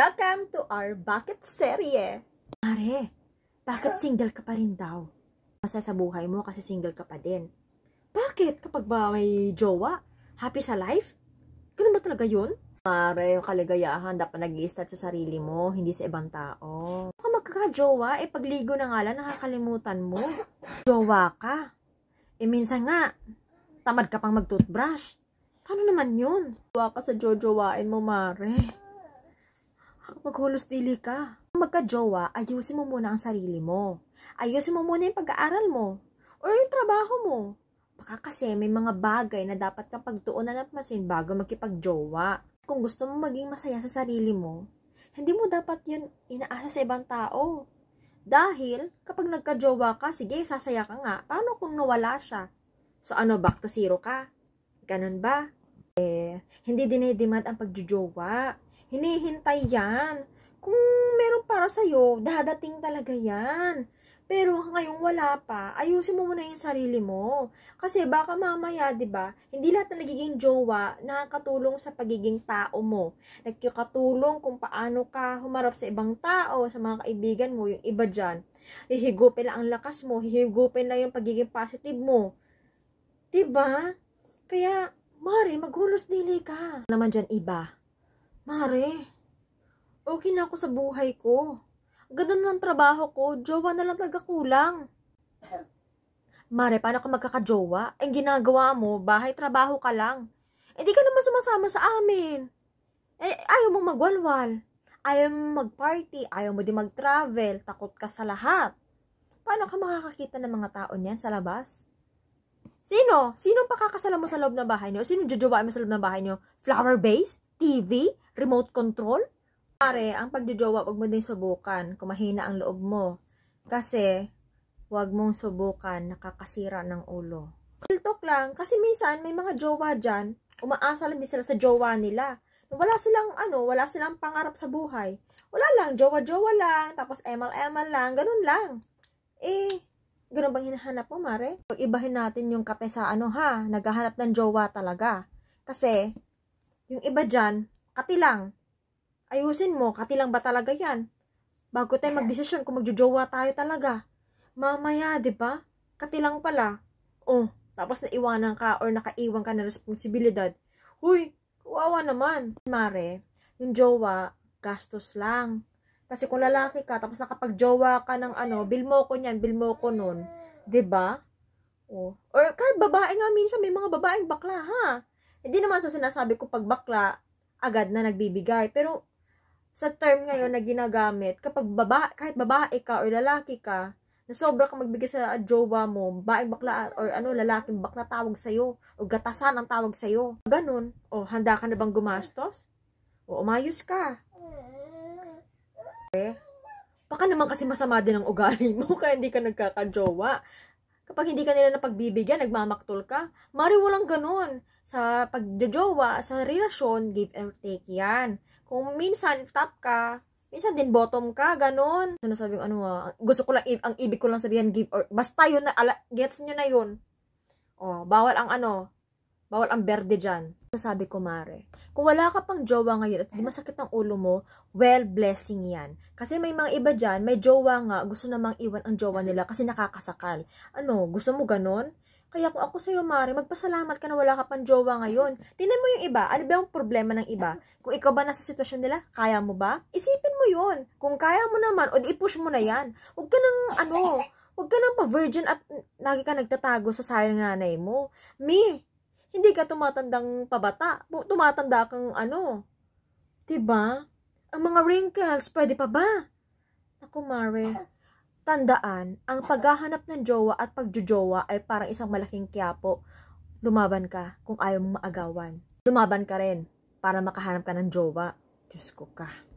Welcome to our bucket Serye! Mare, bakit single ka pa rin daw? Masa sa buhay mo kasi single ka pa din. Bakit? Kapag ba may jowa? Happy sa life? Ganun ba talaga yun? Mare, yung kaligayahan dapat nag start sa sarili mo, hindi sa ibang tao. Baka magkaka-jowa, eh pagligo na nga lang, nakakalimutan mo. Jowa ka. Eh minsan nga, tamad ka pang mag-toothbrush. Paano naman yun? Jowa ka sa jojowain mo, Mare maghulos dili ka. Magka-jowa, ayusin mo muna ang sarili mo. Ayusin mo muna yung pag-aaral mo. Or yung trabaho mo. Baka kasi may mga bagay na dapat kang pagtuunan at masin bago magkipag-jowa. Kung gusto mo maging masaya sa sarili mo, hindi mo dapat yun inaasa sa ibang tao. Dahil, kapag nagka-jowa ka, sige, sasaya ka nga. Paano kung nawala siya? So ano, back to zero ka? Ganun ba? Eh, hindi demand ang pagjojowa. Hinihintay yan. Kung meron para sa'yo, dadating talaga yan. Pero ngayong wala pa, ayusin mo muna yung sarili mo. Kasi baka mamaya, di ba, hindi lahat na nagiging jowa nakakatulong sa pagiging tao mo. Nagkakatulong kung paano ka humarap sa ibang tao, sa mga kaibigan mo, yung iba dyan. Hihigupin lang ang lakas mo, hihigupin lang yung pagiging positive mo. Di ba? Kaya, Mari, maghulos dili ka. Ano naman dyan iba. Mare, okay na ako sa buhay ko. Ganda na ng trabaho ko, jowa na lang talaga kulang. Mare, paano ka magkakajowa? Ang ginagawa mo, bahay trabaho ka lang. Eh di ka naman sumasama sa amin. Eh, ayaw mong magwalwal. Ayaw mong magparty, ayaw mo din mag-travel, takot ka sa lahat. Paano ka makakakita ng mga tao niyan sa labas? Sino? Sinong pakakasala mo sa loob ng bahay niyo? Sino jojowa mo sa loob ng bahay niyo? Flower base? TV? remote control. Pare, ang pagdijowa, wag mo din subukan kung mahina ang loob mo. Kasi, wag mong subukan, nakakasira ng ulo. Real lang, kasi minsan may mga jowa dyan, umaasa lang din sila sa jowa nila. Wala silang, ano, wala silang pangarap sa buhay. Wala lang, jowa-jowa lang, tapos emal-emal lang, ganun lang. Eh, ganun bang hinahanap mo, mare? Pag-ibahin natin yung kate sa ano ha, naghahanap ng jowa talaga. Kasi, yung iba dyan, katilang. Ayusin mo, katilang ba talaga yan? Bago tayo magdesisyon kung magjojowa tayo talaga. Mamaya, di ba? Katilang pala. Oh, tapos naiwanan ka or nakaiwan ka na responsibilidad. Huy, kawawa naman. Mare, yung jowa, gastos lang. Kasi kung lalaki ka, tapos nakapag-jowa ka ng ano, bill mo ko niyan, bill mo ko nun. ba? Diba? Oh. Or kahit babae nga minsan, may mga babaeng bakla ha. Hindi naman sa sinasabi ko pag bakla, agad na nagbibigay. Pero sa term ngayon na ginagamit, kapag babae, kahit babae ka or lalaki ka, na sobra kang magbigay sa jowa mo, baing bakla or ano, lalaking bakla tawag sa'yo, o gatasan ang tawag sa'yo. Ganun. O, handa ka na bang gumastos? O, umayos ka. Eh, baka naman kasi masama din ang ugali mo, kaya hindi ka nagkakajowa. Kapag hindi ka nila napagbibigyan, nagmamaktol ka. Mari walang ganun. Sa pagjojowa, sa relasyon, give and take yan. Kung minsan top ka, minsan din bottom ka, ganun. Ano sabi ano ah, gusto ko lang, ang ibig ko lang sabihin, give or, basta yun na, ala, gets nyo na yun. Oh, bawal ang ano, bawal ang berde dyan sabi ko, Mare, kung wala ka pang jowa ngayon at di masakit ang ulo mo, well, blessing yan. Kasi may mga iba dyan, may jowa nga, gusto namang iwan ang jowa nila kasi nakakasakal. Ano, gusto mo ganon? Kaya kung ako sa'yo, Mare, magpasalamat ka na wala ka pang jowa ngayon. Tinan mo yung iba. Ano ba yung problema ng iba? Kung ikaw ba nasa sitwasyon nila, kaya mo ba? Isipin mo yon Kung kaya mo naman, o di push mo na yan. Huwag ka nang, ano, huwag ka nang pa-virgin at lagi ka nagtatago sa sayang nanay mo. Me, hindi ka tumatandang pabata. Tumatanda kang ano. Diba? Ang mga wrinkles, pwede pa ba? Ako, Mare. Tandaan, ang paghahanap ng jowa at pagjojowa ay parang isang malaking kiyapo. Lumaban ka kung ayaw mong maagawan. Lumaban ka rin para makahanap ka ng jowa. Diyos ko ka.